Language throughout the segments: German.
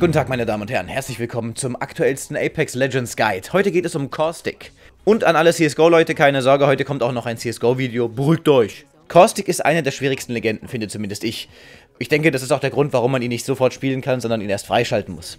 Guten Tag, meine Damen und Herren. Herzlich willkommen zum aktuellsten Apex Legends Guide. Heute geht es um Caustic. Und an alle CSGO-Leute, keine Sorge, heute kommt auch noch ein CSGO-Video. Beruhigt euch! Caustic ist eine der schwierigsten Legenden, finde zumindest ich. Ich denke, das ist auch der Grund, warum man ihn nicht sofort spielen kann, sondern ihn erst freischalten muss.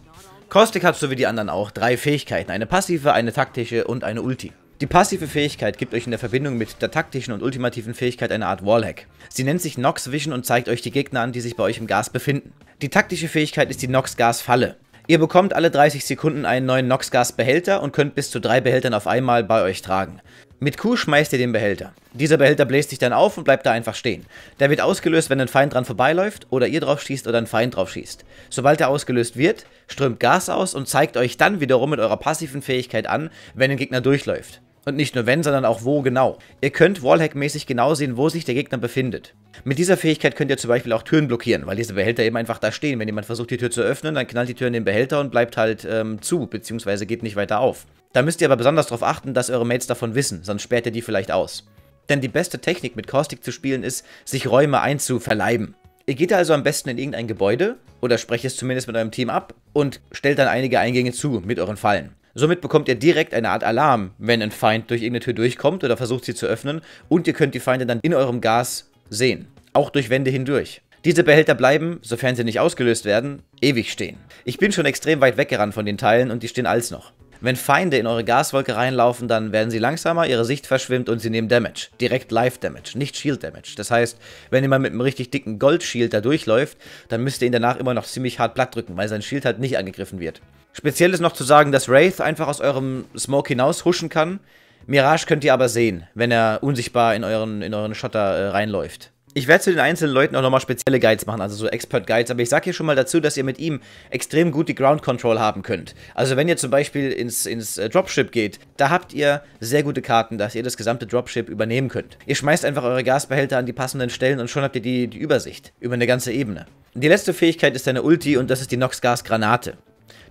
Caustic hat so wie die anderen auch drei Fähigkeiten, eine passive, eine taktische und eine Ulti. Die passive Fähigkeit gibt euch in der Verbindung mit der taktischen und ultimativen Fähigkeit eine Art Wallhack. Sie nennt sich Nox Vision und zeigt euch die Gegner an, die sich bei euch im Gas befinden. Die taktische Fähigkeit ist die Nox Gas Falle. Ihr bekommt alle 30 Sekunden einen neuen Nox Gas Behälter und könnt bis zu drei Behältern auf einmal bei euch tragen. Mit Q schmeißt ihr den Behälter. Dieser Behälter bläst sich dann auf und bleibt da einfach stehen. Der wird ausgelöst, wenn ein Feind dran vorbeiläuft oder ihr drauf schießt oder ein Feind drauf schießt. Sobald er ausgelöst wird, strömt Gas aus und zeigt euch dann wiederum mit eurer passiven Fähigkeit an, wenn ein Gegner durchläuft. Und nicht nur wenn, sondern auch wo genau. Ihr könnt Wallhack-mäßig genau sehen, wo sich der Gegner befindet. Mit dieser Fähigkeit könnt ihr zum Beispiel auch Türen blockieren, weil diese Behälter eben einfach da stehen. Wenn jemand versucht, die Tür zu öffnen, dann knallt die Tür in den Behälter und bleibt halt ähm, zu, beziehungsweise geht nicht weiter auf. Da müsst ihr aber besonders darauf achten, dass eure Mates davon wissen, sonst sperrt ihr die vielleicht aus. Denn die beste Technik mit Caustic zu spielen ist, sich Räume einzuverleiben. Ihr geht also am besten in irgendein Gebäude oder sprecht es zumindest mit eurem Team ab und stellt dann einige Eingänge zu mit euren Fallen. Somit bekommt ihr direkt eine Art Alarm, wenn ein Feind durch irgendeine Tür durchkommt oder versucht sie zu öffnen und ihr könnt die Feinde dann in eurem Gas sehen, auch durch Wände hindurch. Diese Behälter bleiben, sofern sie nicht ausgelöst werden, ewig stehen. Ich bin schon extrem weit weggerannt von den Teilen und die stehen alles noch. Wenn Feinde in eure Gaswolke reinlaufen, dann werden sie langsamer, ihre Sicht verschwimmt und sie nehmen Damage. Direkt Live Damage, nicht Shield Damage. Das heißt, wenn jemand mit einem richtig dicken Gold-Shield da durchläuft, dann müsst ihr ihn danach immer noch ziemlich hart platt drücken, weil sein Shield halt nicht angegriffen wird. Speziell ist noch zu sagen, dass Wraith einfach aus eurem Smoke hinaus huschen kann. Mirage könnt ihr aber sehen, wenn er unsichtbar in euren, in euren Schotter äh, reinläuft ich werde zu den einzelnen Leuten auch nochmal spezielle Guides machen, also so Expert-Guides, aber ich sage hier schon mal dazu, dass ihr mit ihm extrem gut die Ground Control haben könnt. Also wenn ihr zum Beispiel ins, ins äh, Dropship geht, da habt ihr sehr gute Karten, dass ihr das gesamte Dropship übernehmen könnt. Ihr schmeißt einfach eure Gasbehälter an die passenden Stellen und schon habt ihr die, die Übersicht über eine ganze Ebene. Die letzte Fähigkeit ist eine Ulti und das ist die Nox-Gas-Granate.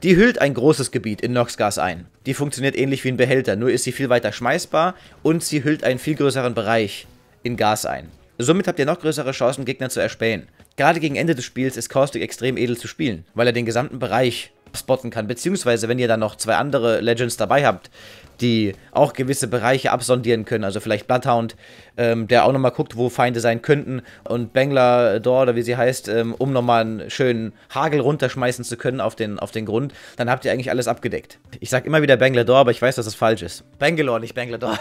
Die hüllt ein großes Gebiet in Noxgas ein. Die funktioniert ähnlich wie ein Behälter, nur ist sie viel weiter schmeißbar und sie hüllt einen viel größeren Bereich in Gas ein. Somit habt ihr noch größere Chancen, Gegner zu erspähen. Gerade gegen Ende des Spiels ist Caustic extrem edel zu spielen, weil er den gesamten Bereich spotten kann. Beziehungsweise, wenn ihr dann noch zwei andere Legends dabei habt, die auch gewisse Bereiche absondieren können, also vielleicht Bloodhound, ähm, der auch nochmal guckt, wo Feinde sein könnten, und Bangler Door oder wie sie heißt, ähm, um nochmal einen schönen Hagel runterschmeißen zu können auf den, auf den Grund, dann habt ihr eigentlich alles abgedeckt. Ich sag immer wieder Bangler Door, aber ich weiß, dass das falsch ist. Bangalore, nicht Banglador.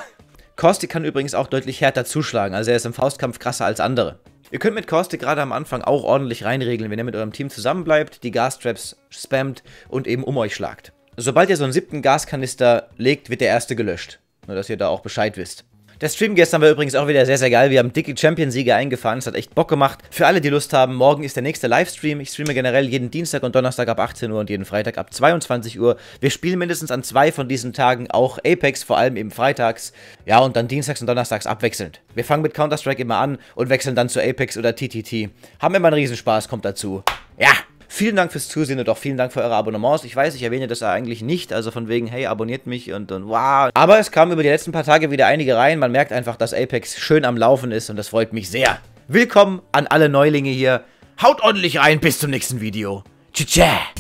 Caustic kann übrigens auch deutlich härter zuschlagen, also er ist im Faustkampf krasser als andere. Ihr könnt mit Caustic gerade am Anfang auch ordentlich reinregeln, wenn ihr mit eurem Team zusammenbleibt, die Gastraps spammt und eben um euch schlagt. Sobald ihr so einen siebten Gaskanister legt, wird der erste gelöscht. Nur dass ihr da auch Bescheid wisst. Der Stream gestern war übrigens auch wieder sehr, sehr geil. Wir haben dicke Champion-Siege eingefahren. Es hat echt Bock gemacht. Für alle, die Lust haben, morgen ist der nächste Livestream. Ich streame generell jeden Dienstag und Donnerstag ab 18 Uhr und jeden Freitag ab 22 Uhr. Wir spielen mindestens an zwei von diesen Tagen auch Apex, vor allem eben freitags. Ja, und dann dienstags und donnerstags abwechselnd. Wir fangen mit Counter-Strike immer an und wechseln dann zu Apex oder TTT. Haben immer einen Riesenspaß, kommt dazu. Ja! Vielen Dank fürs Zusehen und auch vielen Dank für eure Abonnements. Ich weiß, ich erwähne das ja eigentlich nicht, also von wegen, hey, abonniert mich und, und wow. Aber es kamen über die letzten paar Tage wieder einige rein. Man merkt einfach, dass Apex schön am Laufen ist und das freut mich sehr. Willkommen an alle Neulinge hier. Haut ordentlich rein, bis zum nächsten Video. Tschüss.